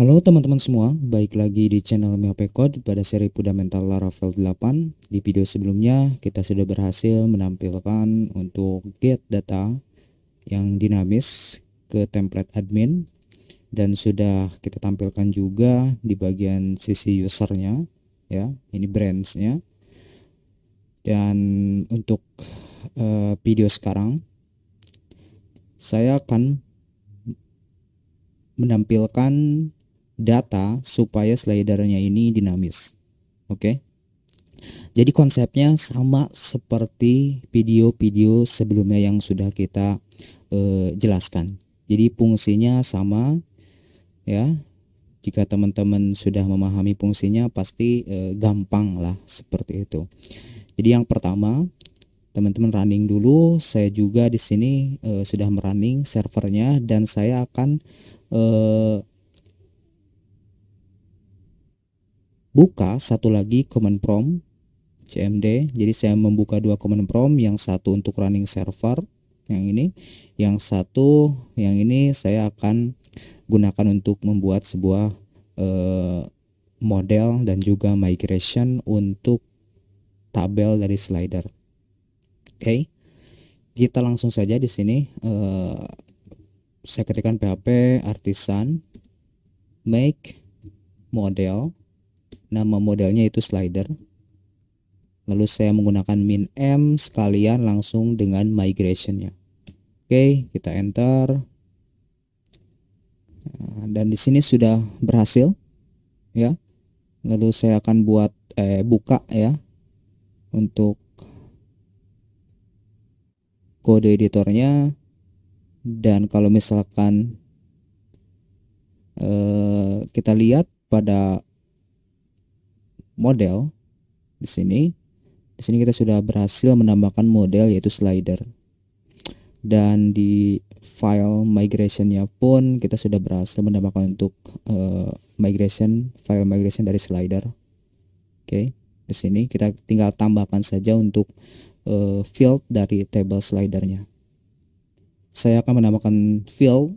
Halo teman-teman semua, baik lagi di channel Miope Code pada seri Fundamental Laravel 8. Di video sebelumnya kita sudah berhasil menampilkan untuk get data yang dinamis ke template admin dan sudah kita tampilkan juga di bagian sisi usernya ya, ini brandsnya. Dan untuk uh, video sekarang saya akan menampilkan data supaya slidernya ini dinamis. Oke. Okay? Jadi konsepnya sama seperti video-video sebelumnya yang sudah kita eh, jelaskan. Jadi fungsinya sama ya. Jika teman-teman sudah memahami fungsinya pasti eh, gampang lah seperti itu. Jadi yang pertama teman-teman running dulu. Saya juga di sini e, sudah merunning servernya dan saya akan e, buka satu lagi command prompt CMD. Jadi saya membuka dua command prompt, yang satu untuk running server, yang ini, yang satu, yang ini saya akan gunakan untuk membuat sebuah eh, model dan juga migration untuk tabel dari slider. Oke. Okay. Kita langsung saja di sini eh, saya ketikkan PHP artisan make model nama modelnya itu slider lalu saya menggunakan min m sekalian langsung dengan migrationnya oke kita enter nah, dan di sini sudah berhasil ya lalu saya akan buat eh, buka ya untuk kode editornya dan kalau misalkan eh, kita lihat pada model di sini. Di sini kita sudah berhasil menambahkan model yaitu slider. Dan di file migrationnya pun kita sudah berhasil menambahkan untuk uh, migration file migration dari slider. Oke, okay. di sini kita tinggal tambahkan saja untuk uh, field dari table slidernya. Saya akan menambahkan field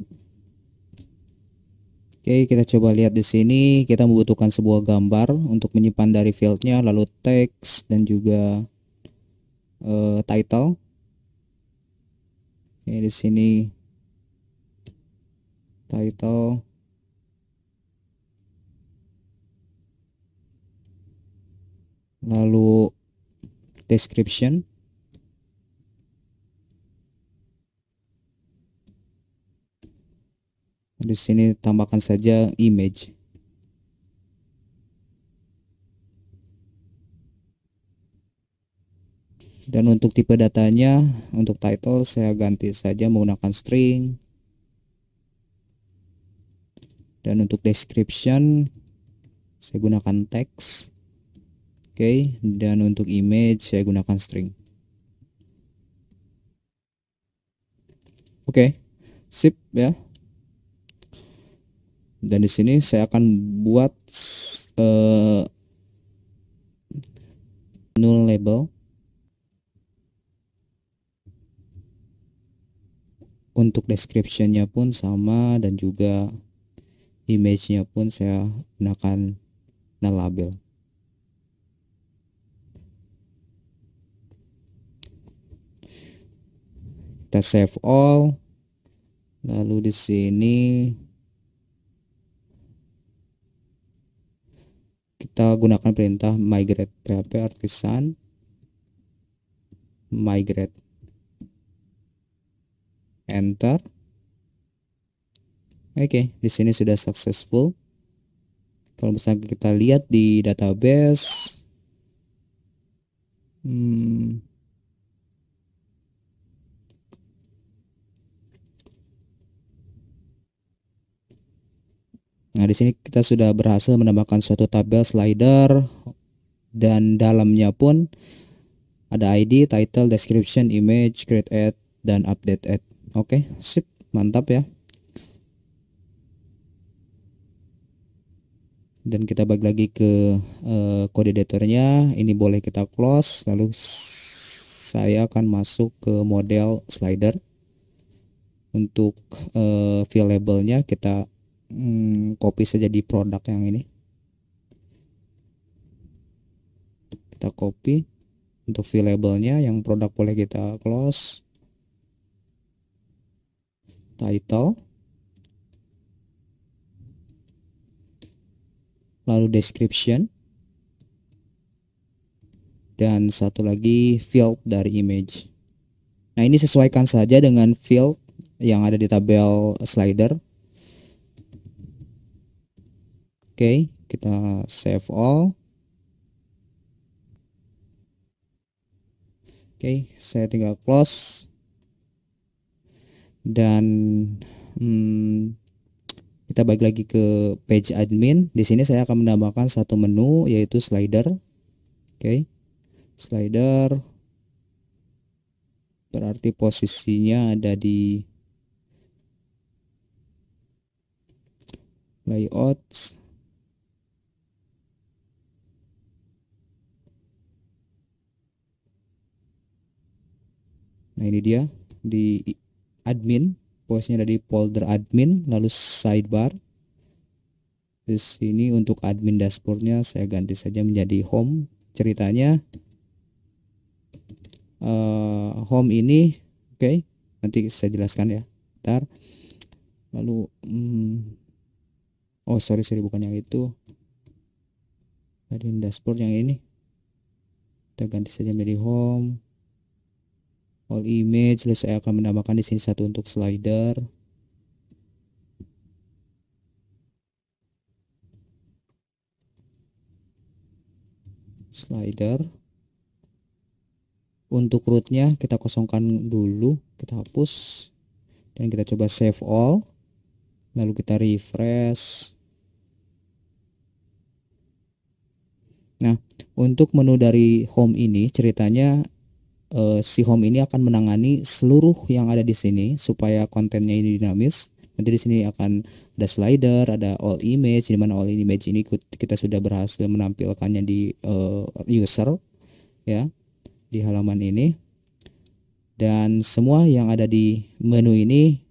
Oke, kita coba lihat di sini. Kita membutuhkan sebuah gambar untuk menyimpan dari fieldnya, lalu teks dan juga uh, title. Oke, di sini title. Lalu description. di sini tambahkan saja image dan untuk tipe datanya untuk title saya ganti saja menggunakan string dan untuk description saya gunakan text oke okay. dan untuk image saya gunakan string oke okay. sip ya dan di sini saya akan buat uh, null label untuk descriptionnya pun sama dan juga image-nya pun saya gunakan null label kita save all lalu di sini kita gunakan perintah migrate php artisan migrate enter oke okay, di sini sudah successful kalau misalnya kita lihat di database hmm, Nah, di sini kita sudah berhasil menambahkan suatu tabel slider dan dalamnya pun ada ID, title, description, image, create add, dan update add. Oke, okay, sip, mantap ya. Dan kita balik lagi ke uh, kode editornya. Ini boleh kita close, lalu saya akan masuk ke model slider. Untuk uh, eh, labelnya kita hmm, copy saja di produk yang ini kita copy untuk view labelnya yang produk boleh kita close title lalu description dan satu lagi field dari image. Nah, ini sesuaikan saja dengan field yang ada di tabel slider Oke, kita save all. Oke, saya tinggal close. Dan hmm, kita balik lagi ke page admin. Di sini saya akan menambahkan satu menu yaitu slider. Oke. Slider berarti posisinya ada di layouts Nah ini dia di admin, posnya ada di folder admin, lalu sidebar. Di sini untuk admin dashboardnya saya ganti saja menjadi home. Ceritanya uh, home ini, oke, okay, nanti saya jelaskan ya. Ntar lalu, hmm, oh sorry sorry bukan yang itu, admin dashboard yang ini. Kita ganti saja menjadi home all image lalu saya akan menambahkan di sini satu untuk slider slider untuk rootnya kita kosongkan dulu kita hapus dan kita coba save all lalu kita refresh nah untuk menu dari home ini ceritanya Eh, si home ini akan menangani seluruh yang ada di sini supaya kontennya ini dinamis. Nanti di sini akan ada slider, ada all image, di mana all image ini kita sudah berhasil menampilkannya di uh, user ya di halaman ini. Dan semua yang ada di menu ini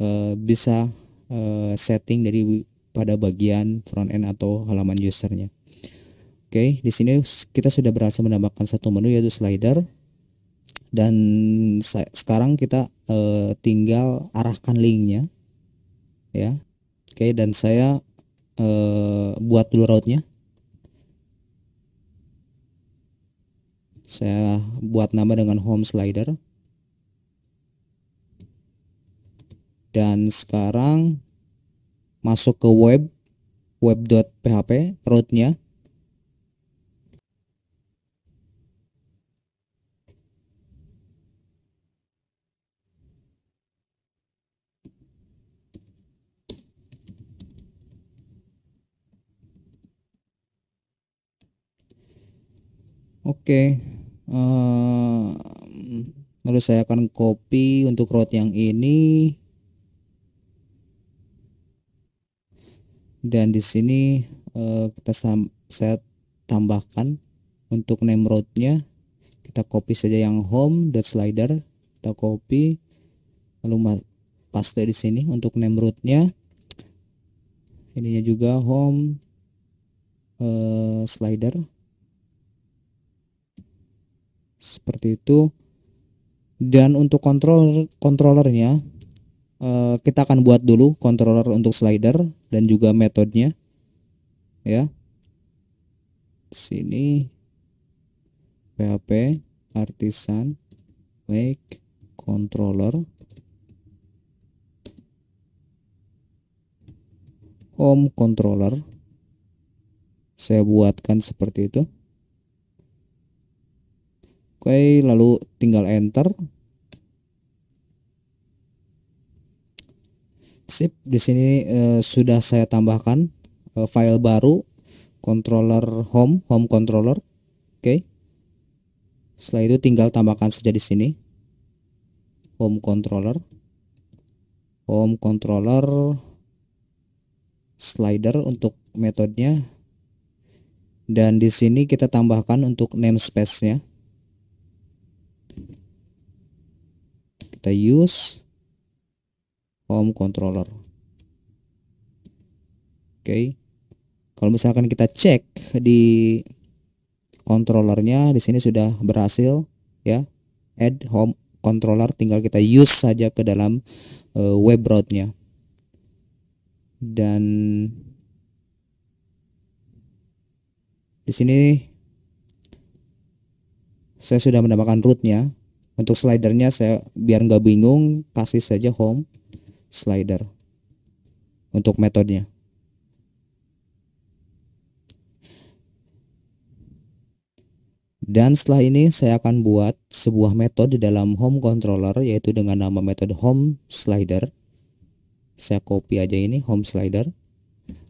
uh, bisa uh, setting dari pada bagian front end atau halaman usernya. Oke, okay, di sini kita sudah berhasil menambahkan satu menu yaitu slider dan sekarang kita uh, tinggal arahkan linknya ya oke okay, dan saya uh, buat dulu route saya buat nama dengan home slider dan sekarang masuk ke web web.php route-nya Oke. Okay. Uh, eh, lalu saya akan copy untuk road yang ini. Dan di sini uh, kita saya tambahkan untuk name roadnya kita copy saja yang home dot slider kita copy lalu paste di sini untuk name roadnya. ininya juga home uh, slider seperti itu dan untuk kontrol controllernya eh, kita akan buat dulu controller untuk slider dan juga metodenya ya sini php artisan make controller home controller saya buatkan seperti itu Oke, okay, lalu tinggal enter. Sip, di sini eh, sudah saya tambahkan eh, file baru controller home, home controller. Oke. Okay. Setelah itu tinggal tambahkan saja di sini. Home controller. Home controller slider untuk metodenya. Dan di sini kita tambahkan untuk namespace-nya kita use home controller oke okay. kalau misalkan kita cek di controllernya di sini sudah berhasil ya add home controller tinggal kita use saja ke dalam uh, web route-nya dan di sini saya sudah menambahkan rootnya untuk slidernya saya biar nggak bingung kasih saja home slider untuk metodenya. Dan setelah ini saya akan buat sebuah metode di dalam home controller yaitu dengan nama metode home slider. Saya copy aja ini home slider.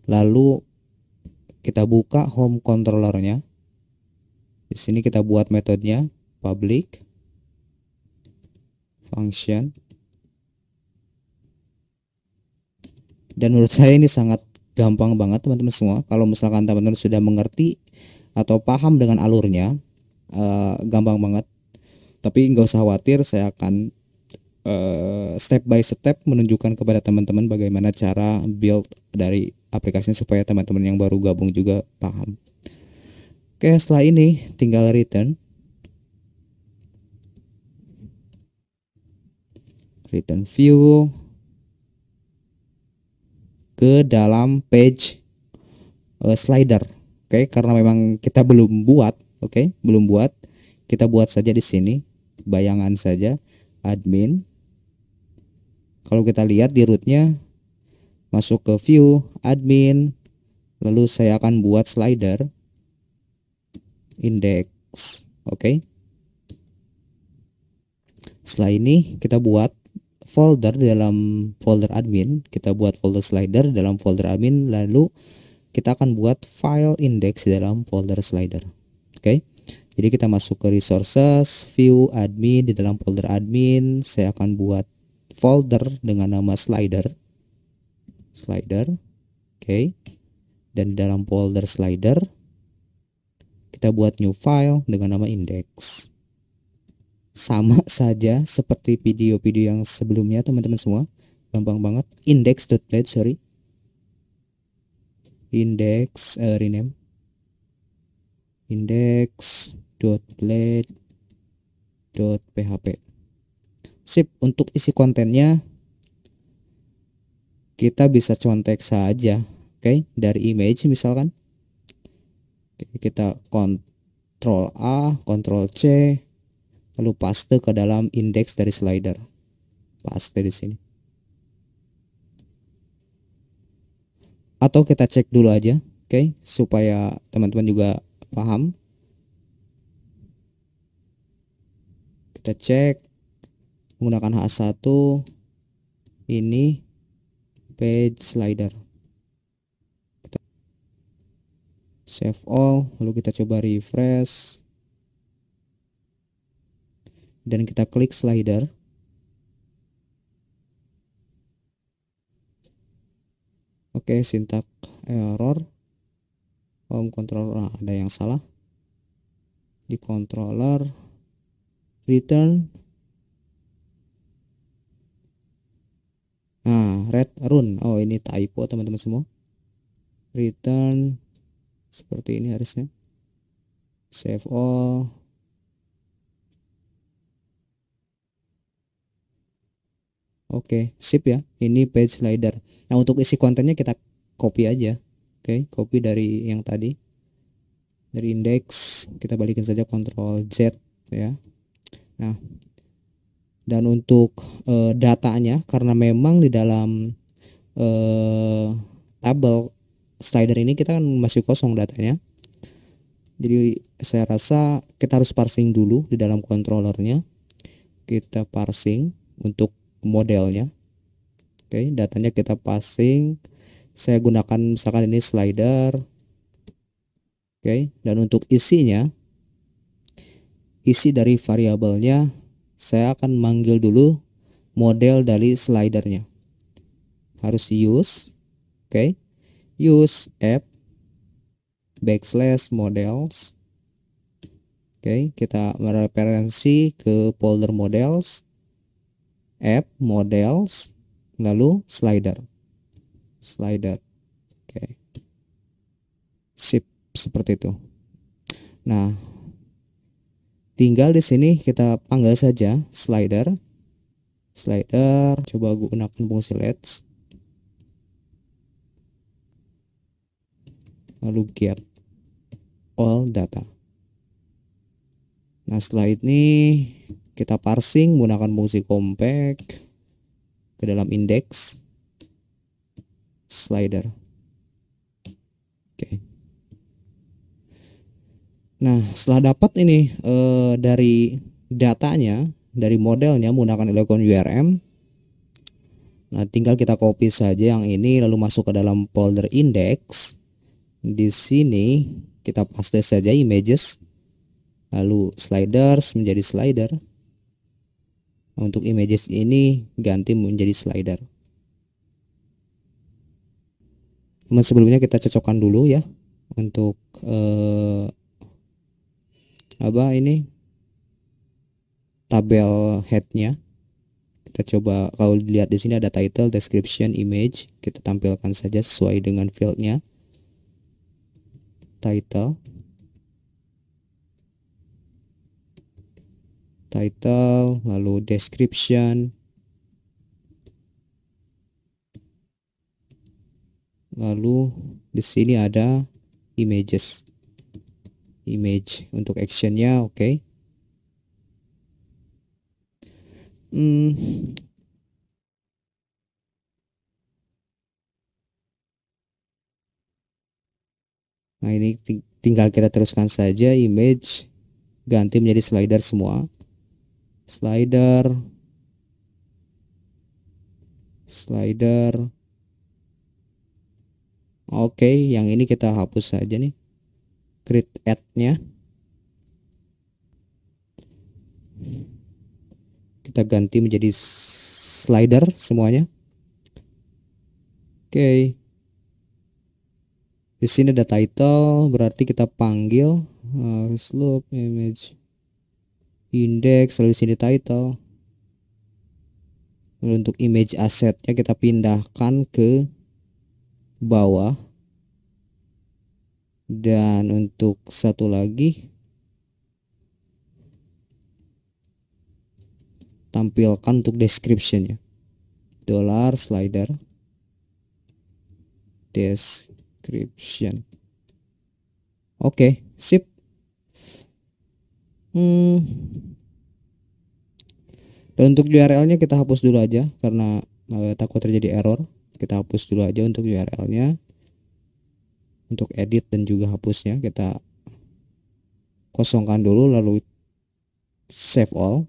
Lalu kita buka home controllernya. Di sini kita buat metodenya public function dan menurut saya ini sangat gampang banget teman-teman semua kalau misalkan teman-teman sudah mengerti atau paham dengan alurnya uh, gampang banget tapi nggak usah khawatir saya akan uh, step by step menunjukkan kepada teman-teman bagaimana cara build dari aplikasinya supaya teman-teman yang baru gabung juga paham oke setelah ini tinggal return return view ke dalam page uh, slider. Oke, okay? karena memang kita belum buat, oke, okay? belum buat. Kita buat saja di sini, bayangan saja admin. Kalau kita lihat di rootnya masuk ke view admin, lalu saya akan buat slider index, oke. Okay? Setelah ini kita buat folder di dalam folder admin kita buat folder slider di dalam folder admin lalu kita akan buat file index di dalam folder slider oke okay? jadi kita masuk ke resources view admin di dalam folder admin saya akan buat folder dengan nama slider slider oke okay. dan di dalam folder slider kita buat new file dengan nama index sama saja seperti video-video yang sebelumnya teman-teman semua gampang banget index.let sorry index uh, rename index.let.php sip untuk isi kontennya kita bisa contek saja oke okay? dari image misalkan kita kontrol A kontrol C lalu paste ke dalam indeks dari slider paste di sini atau kita cek dulu aja oke okay? supaya teman-teman juga paham kita cek menggunakan H1 ini page slider save all lalu kita coba refresh dan kita klik slider. Oke, sintak error. Home controller nah, ada yang salah. Di controller return Nah, red run. Oh, ini typo teman-teman semua. Return seperti ini harusnya. Save all. Oke, okay, sip ya. Ini page slider. Nah, untuk isi kontennya kita copy aja. Oke, okay, copy dari yang tadi. Dari index kita balikin saja Ctrl Z ya. Nah, dan untuk e, datanya karena memang di dalam e, tabel slider ini kita kan masih kosong datanya. Jadi saya rasa kita harus parsing dulu di dalam controllernya. Kita parsing untuk modelnya oke okay, datanya kita passing saya gunakan misalkan ini slider oke okay, dan untuk isinya isi dari variabelnya saya akan manggil dulu model dari slidernya harus use oke okay, use app backslash models oke okay, kita mereferensi ke folder models App models lalu slider slider oke okay. sip seperti itu nah tinggal di sini kita panggil saja slider slider coba gunakan fungsi let's lalu get all data nah setelah ini kita parsing menggunakan fungsi compact ke dalam index slider. Oke. Nah, setelah dapat ini e, dari datanya, dari modelnya menggunakan Elecon URM. Nah, tinggal kita copy saja yang ini lalu masuk ke dalam folder index. Di sini kita paste saja images lalu sliders menjadi slider untuk images ini ganti menjadi slider teman sebelumnya kita cocokkan dulu ya untuk eh, apa ini tabel headnya kita coba kalau dilihat di sini ada title, description, image. Kita tampilkan saja sesuai dengan fieldnya. Title. title, lalu description, lalu di sini ada images, image untuk actionnya, oke. Okay. Hmm. Nah ini tinggal kita teruskan saja image ganti menjadi slider semua slider slider oke okay, yang ini kita hapus saja nih create add nya kita ganti menjadi slider semuanya oke okay. di sini ada title berarti kita panggil uh, slope image index lalu sini title lalu untuk image assetnya kita pindahkan ke bawah dan untuk satu lagi tampilkan untuk descriptionnya dollar slider description oke okay, sip Hmm. Dan nah, untuk URL-nya kita hapus dulu aja karena eh, takut terjadi error. Kita hapus dulu aja untuk URL-nya. Untuk edit dan juga hapusnya kita kosongkan dulu lalu save all.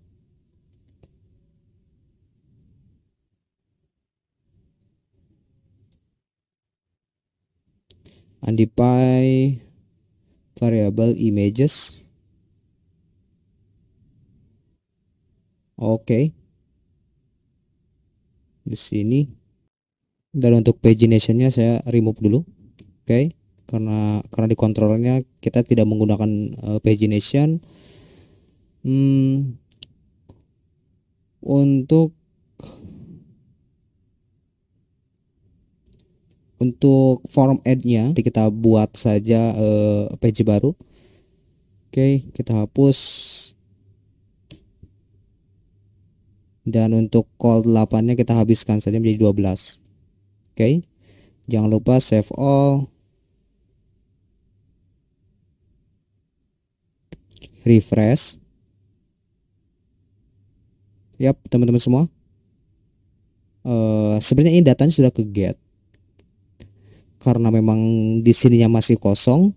undefined variable images oke okay. di sini dan untuk paginationnya saya remove dulu oke karena karena di kontrolnya kita tidak menggunakan uh, pagination hmm, untuk untuk form ad-nya kita buat saja uh, page baru oke kita hapus dan untuk call 8 nya kita habiskan saja menjadi 12 oke okay. jangan lupa save all refresh yap teman-teman semua uh, sebenarnya ini datanya sudah ke get karena memang di sininya masih kosong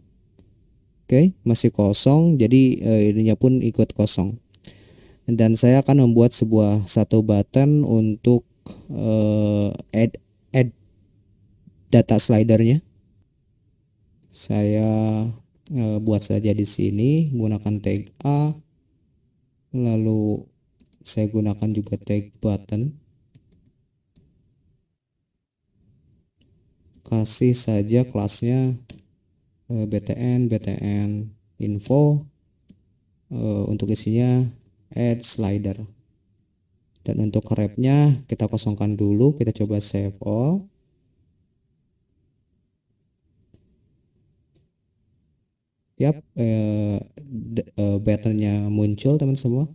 oke okay, masih kosong jadi uh, ininya pun ikut kosong dan saya akan membuat sebuah satu button untuk uh, add add data slidernya saya uh, buat saja di sini gunakan tag A lalu saya gunakan juga tag button kasih saja kelasnya eh, BTN BTN info untuk isinya add slider dan untuk wrapnya kita kosongkan dulu kita coba save all yap eh, eh, muncul teman semua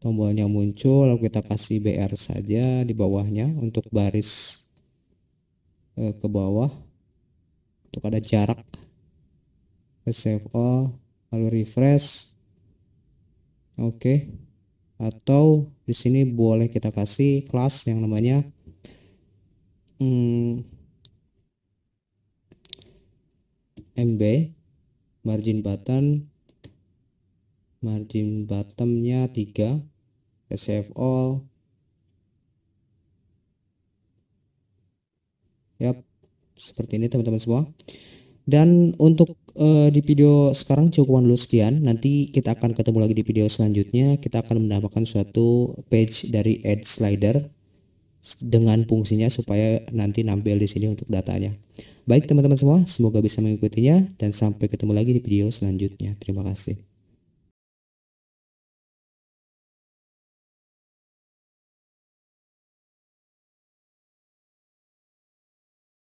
tombolnya muncul lalu kita kasih BR saja di bawahnya untuk baris eh, ke bawah untuk ada jarak save all lalu refresh oke okay atau di sini boleh kita kasih kelas yang namanya hmm, MB margin button margin bottomnya 3 save all yap seperti ini teman-teman semua dan untuk uh, di video sekarang cukupan dulu sekian. Nanti kita akan ketemu lagi di video selanjutnya. Kita akan menambahkan suatu page dari add slider dengan fungsinya supaya nanti nampil di sini untuk datanya. Baik teman-teman semua, semoga bisa mengikutinya dan sampai ketemu lagi di video selanjutnya. Terima kasih.